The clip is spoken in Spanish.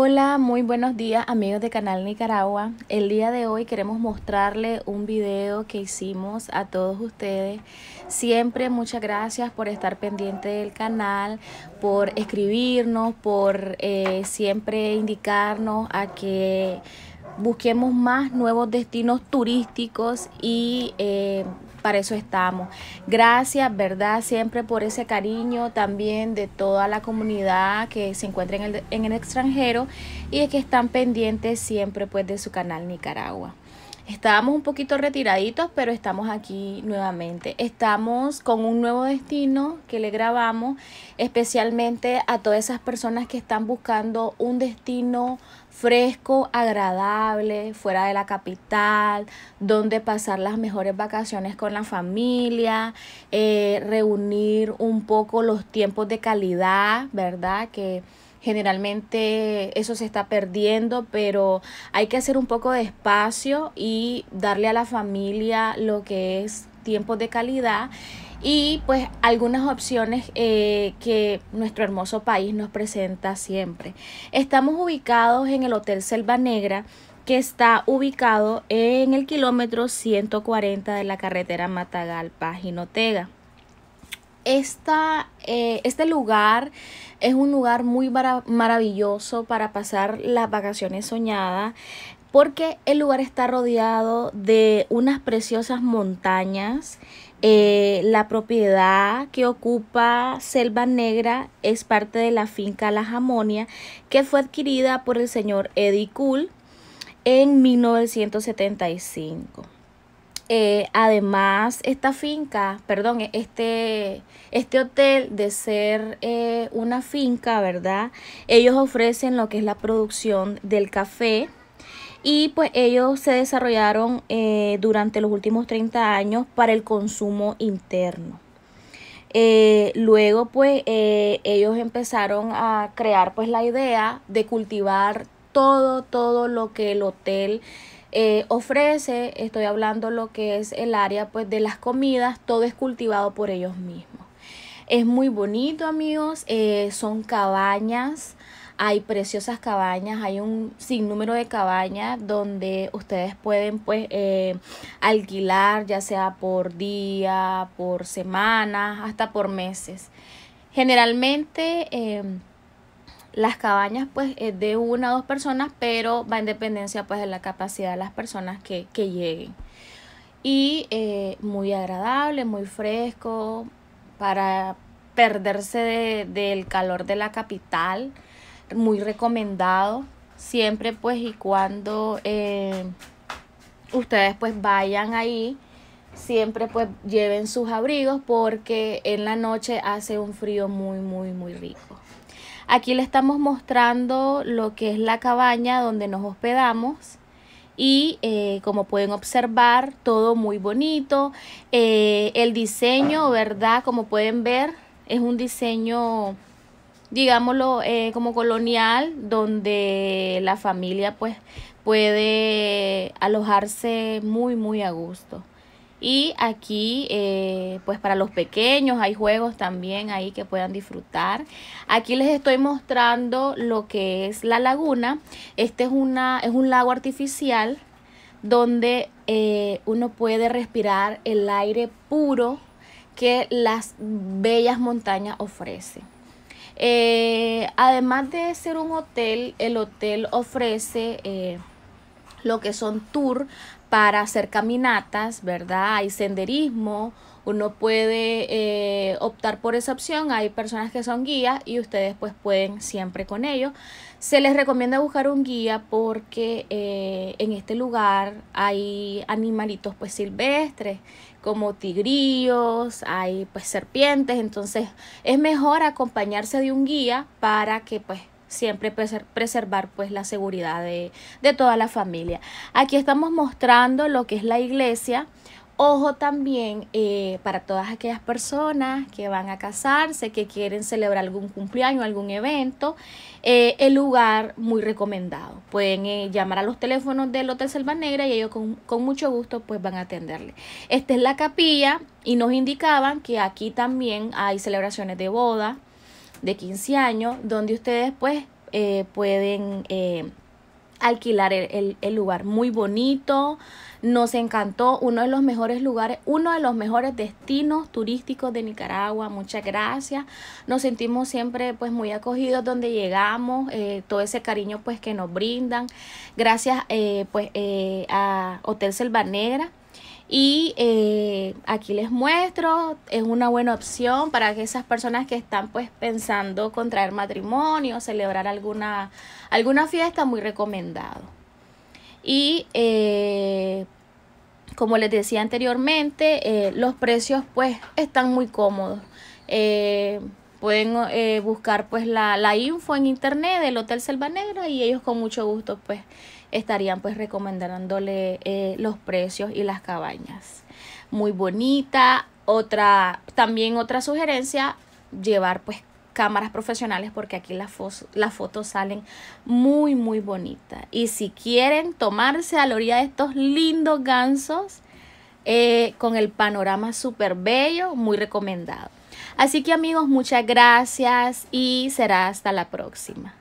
Hola, muy buenos días amigos de Canal Nicaragua. El día de hoy queremos mostrarle un video que hicimos a todos ustedes. Siempre muchas gracias por estar pendiente del canal, por escribirnos, por eh, siempre indicarnos a que busquemos más nuevos destinos turísticos y eh, para eso estamos. Gracias, ¿verdad? Siempre por ese cariño también de toda la comunidad que se encuentra en el, en el extranjero y que están pendientes siempre pues de su canal Nicaragua. Estábamos un poquito retiraditos, pero estamos aquí nuevamente. Estamos con un nuevo destino que le grabamos especialmente a todas esas personas que están buscando un destino fresco, agradable, fuera de la capital, donde pasar las mejores vacaciones con la familia, eh, reunir un poco los tiempos de calidad, ¿verdad? Que Generalmente eso se está perdiendo, pero hay que hacer un poco de espacio y darle a la familia lo que es tiempo de calidad y pues algunas opciones eh, que nuestro hermoso país nos presenta siempre. Estamos ubicados en el Hotel Selva Negra que está ubicado en el kilómetro 140 de la carretera Matagalpa-Jinotega. Eh, este lugar es un lugar muy maravilloso para pasar las vacaciones soñadas porque el lugar está rodeado de unas preciosas montañas. Eh, la propiedad que ocupa Selva Negra es parte de la finca La Jamonia que fue adquirida por el señor Eddie Cool en 1975. Eh, además, esta finca, perdón, este, este hotel de ser eh, una finca, ¿verdad? Ellos ofrecen lo que es la producción del café. Y pues ellos se desarrollaron eh, durante los últimos 30 años para el consumo interno. luego pues ellos empezaron a crear pues la idea de cultivar todo, todo lo que el hotel eh, ofrece, estoy hablando lo que es el área pues de las comidas, todo es cultivado por ellos mismos. Es muy bonito amigos, eh, son cabañas, hay preciosas cabañas, hay un sinnúmero de cabañas donde ustedes pueden pues eh, alquilar ya sea por día, por semana hasta por meses. Generalmente em, las cabañas pues es de una o dos personas, pero va en dependencia pues de la capacidad de las personas que, lleguen. Y eh, muy agradable, muy fresco, para perderse del calor de la capital, muy recomendado, siempre pues y cuando eh, ustedes pues vayan ahí siempre pues lleven sus abrigos porque en la noche hace un frío muy muy muy rico. Aquí le estamos mostrando lo que es la cabaña donde nos hospedamos y eh, como pueden observar todo muy bonito eh, el diseño verdad como pueden ver es un diseño digámoslo eh, como colonial donde la familia pues puede alojarse muy muy a gusto y aquí, eh, pues para los pequeños, hay juegos también ahí que puedan disfrutar. Aquí les estoy mostrando lo que es la laguna. Este es, una, es un lago artificial donde eh, uno puede respirar el aire puro que las bellas montañas ofrecen. Eh, además de ser un hotel, el hotel ofrece lo que son tours para hacer caminatas, ¿verdad? Hay senderismo, uno puede eh, optar por esa opción, hay personas que son guías y ustedes pues pueden siempre con ellos. Se les recomienda buscar un guía porque eh, en este lugar hay animalitos pues silvestres como tigrillos, hay pues serpientes, entonces es mejor acompañarse de un guía para que pues siempre preservar pues la seguridad de, toda la familia. Aquí estamos mostrando lo que es la iglesia. Ojo también eh, para todas aquellas personas que van a casarse, que quieren celebrar algún cumpleaños, algún evento, eh, el lugar muy recomendado. Pueden eh, llamar a los teléfonos del Hotel Selva Negra y ellos con, con, mucho gusto pues van a atenderle. Esta es la capilla y nos indicaban que aquí también hay celebraciones de boda, de 15 años, donde ustedes pues eh, pueden eh, alquilar el, el, lugar. Muy bonito, nos encantó, uno de los mejores lugares, uno de los mejores destinos turísticos de Nicaragua. Muchas gracias. Nos sentimos siempre pues muy acogidos donde llegamos, eh, todo ese cariño pues que nos brindan. Gracias pues a Hotel Selva Negra y eh, aquí les muestro, es una buena opción para que esas personas que están pues pensando contraer matrimonio, celebrar alguna, alguna fiesta, muy recomendado. Y eh, como les decía anteriormente, eh, los precios pues están muy cómodos. pueden buscar pues la, la, info en internet del Hotel Selva Negra y ellos con mucho gusto pues estarían pues recomendándole eh, los precios y las cabañas. Muy bonita. Otra, también otra sugerencia, llevar pues cámaras profesionales porque aquí las, fotos salen muy muy bonitas. Y si quieren tomarse a la orilla de estos lindos gansos eh, con el panorama súper bello, muy recomendado. Así que amigos, muchas gracias y será hasta la próxima.